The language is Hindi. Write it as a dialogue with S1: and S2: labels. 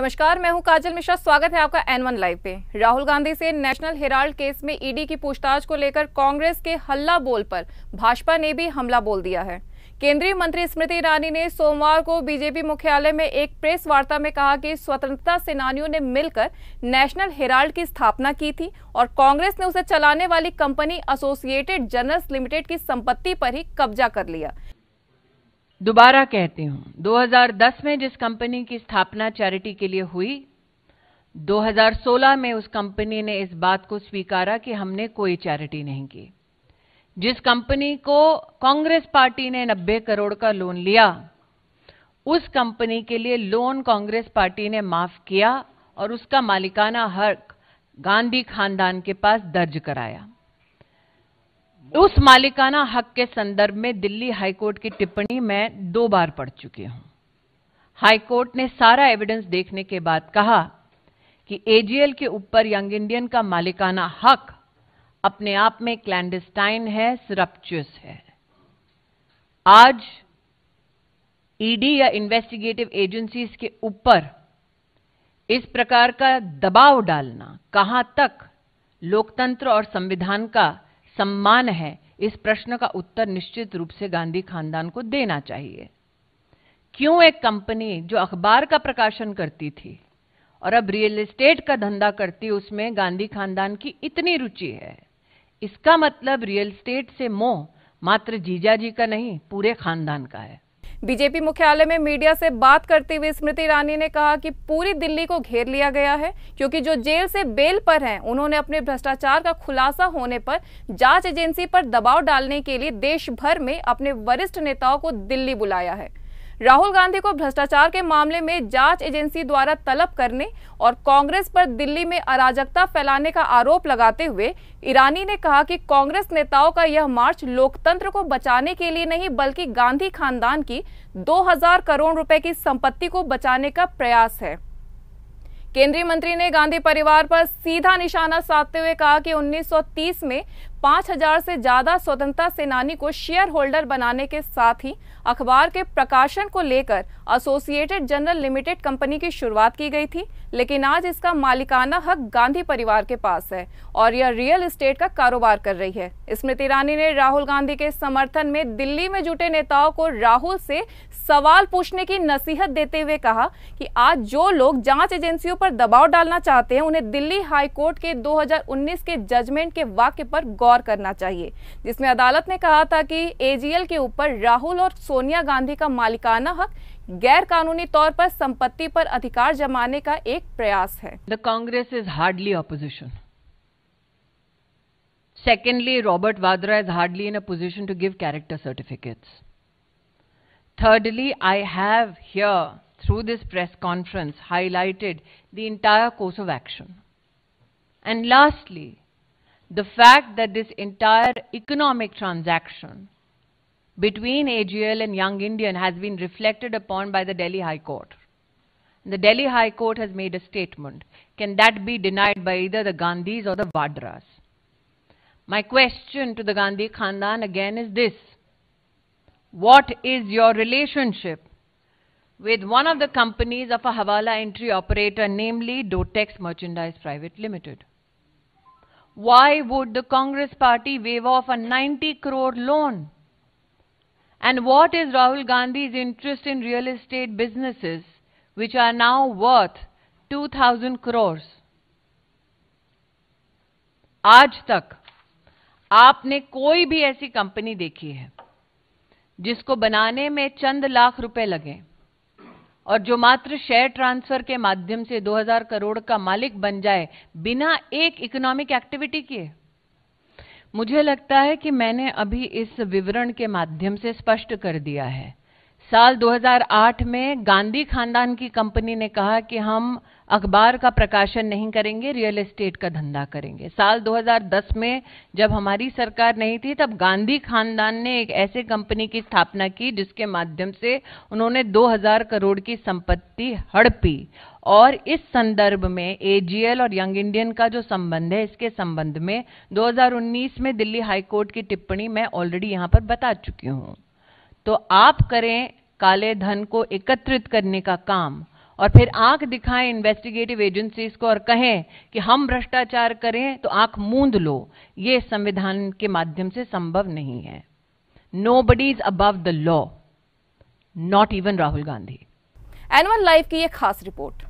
S1: नमस्कार मैं हूं काजल मिश्रा स्वागत है आपका एन वन लाइव पे राहुल गांधी से नेशनल हेराल्ड केस में ईडी e की पूछताछ को लेकर कांग्रेस के हल्ला बोल पर भाजपा ने भी हमला बोल दिया है केंद्रीय मंत्री स्मृति ईरानी ने सोमवार को बीजेपी मुख्यालय में एक प्रेस वार्ता में कहा कि स्वतंत्रता सेनानियों ने मिलकर नेशनल हेराल्ड की स्थापना की थी और कांग्रेस ने उसे चलाने वाली कंपनी एसोसिएटेड जर्नल्स
S2: लिमिटेड की संपत्ति पर ही कब्जा कर लिया दोबारा कहती हूं 2010 में जिस कंपनी की स्थापना चैरिटी के लिए हुई 2016 में उस कंपनी ने इस बात को स्वीकारा कि हमने कोई चैरिटी नहीं की जिस कंपनी को कांग्रेस पार्टी ने 90 करोड़ का लोन लिया उस कंपनी के लिए लोन कांग्रेस पार्टी ने माफ किया और उसका मालिकाना हक गांधी खानदान के पास दर्ज कराया उस मालिकाना हक के संदर्भ में दिल्ली हाईकोर्ट की टिप्पणी मैं दो बार पढ़ चुकी हूं हाईकोर्ट ने सारा एविडेंस देखने के बाद कहा कि एजीएल के ऊपर यंग इंडियन का मालिकाना हक अपने आप में क्लैंडेस्टाइन है सरप्चुअस है आज ईडी e या इन्वेस्टिगेटिव एजेंसीज के ऊपर इस प्रकार का दबाव डालना कहां तक लोकतंत्र और संविधान का सम्मान है इस प्रश्न का उत्तर निश्चित रूप से गांधी खानदान को देना चाहिए क्यों एक कंपनी जो अखबार का प्रकाशन करती थी और अब रियल एस्टेट का धंधा करती उसमें गांधी खानदान की इतनी रुचि है इसका मतलब रियल एस्टेट से मोह मात्र जीजा जी का नहीं पूरे खानदान का है बीजेपी मुख्यालय में मीडिया
S1: से बात करते हुए स्मृति ईरानी ने कहा कि पूरी दिल्ली को घेर लिया गया है क्योंकि जो जेल से बेल पर हैं उन्होंने अपने भ्रष्टाचार का खुलासा होने पर जांच एजेंसी पर दबाव डालने के लिए देश भर में अपने वरिष्ठ नेताओं को दिल्ली बुलाया है राहुल गांधी को भ्रष्टाचार के मामले में जांच एजेंसी द्वारा तलब करने और कांग्रेस पर दिल्ली में अराजकता फैलाने का आरोप लगाते हुए ईरानी ने कहा कि कांग्रेस नेताओं का यह मार्च लोकतंत्र को बचाने के लिए नहीं बल्कि गांधी खानदान की 2000 करोड़ रुपए की संपत्ति को बचाने का प्रयास है केंद्रीय मंत्री ने गांधी परिवार पर सीधा निशाना साधते हुए कहा कि 1930 में 5000 से ज्यादा स्वतंत्रता सेनानी को शेयर होल्डर बनाने के साथ ही अखबार के प्रकाशन को लेकर एसोसिएटेड जनरल लिमिटेड कंपनी की शुरुआत की गई थी लेकिन आज इसका मालिकाना हक गांधी परिवार के पास है और यह रियल इस्टेट का कारोबार कर रही है स्मृति ईरानी ने राहुल गांधी के समर्थन में दिल्ली में जुटे नेताओं को राहुल से सवाल पूछने की नसीहत देते हुए कहा कि आज जो लोग जांच एजेंसियों पर दबाव डालना चाहते हैं उन्हें दिल्ली हाईकोर्ट के 2019 के जजमेंट के वाक्य पर गौर गौर करना चाहिए जिसमें अदालत ने कहा था कि एजीएल के ऊपर राहुल और सोनिया गांधी का मालिकाना हक गैर कानूनी तौर पर संपत्ति पर अधिकार जमाने का एक प्रयास है the Congress is
S2: hardly opposition secondly Robert Vadra is hardly in a position to give character certificate thirdly I have here through this press conference highlighted the entire course of action and lastly the fact that this entire economic transaction between AGL and Young Indian has been reflected upon by the Delhi High Court. The Delhi High Court has made a statement. Can that be denied by either the Gandhis or the Vadras? My question to the Gandhi Khandan again is this. What is your relationship with one of the companies of a Hawala entry operator, namely Dotex Merchandise Private Limited? Why would the Congress party waive off a 90 crore loan? And what is Rahul Gandhi's interest in real estate businesses, which are now worth 2,000 crores? आज तक आपने कोई भी ऐसी कंपनी देखी है जिसको बनाने में चंद लाख रुपए लगे और जो मात्र शेयर ट्रांसफर के माध्यम से 2000 करोड़ का मालिक बन जाए बिना एक इकोनॉमिक एक्टिविटी के मुझे लगता है कि मैंने अभी इस विवरण के माध्यम से स्पष्ट कर दिया है साल 2008 में गांधी खानदान की कंपनी ने कहा कि हम अखबार का प्रकाशन नहीं करेंगे रियल एस्टेट का धंधा करेंगे साल 2010 में जब हमारी सरकार नहीं थी तब गांधी खानदान ने एक ऐसे कंपनी की स्थापना की जिसके माध्यम से उन्होंने 2000 करोड़ की संपत्ति हड़पी और इस संदर्भ में एजीएल और यंग इंडियन का जो संबंध है इसके संबंध में 2019 में दिल्ली हाईकोर्ट की टिप्पणी मैं ऑलरेडी यहाँ पर बता चुकी हूँ तो आप करें काले धन को एकत्रित करने का काम और फिर आंख दिखाएं इन्वेस्टिगेटिव एजेंसीज को और कहें कि हम भ्रष्टाचार करें तो आंख मूंद लो ये संविधान के माध्यम से संभव नहीं है nobody is above the law not even Rahul Gandhi
S1: एनवन लाइव की एक खास रिपोर्ट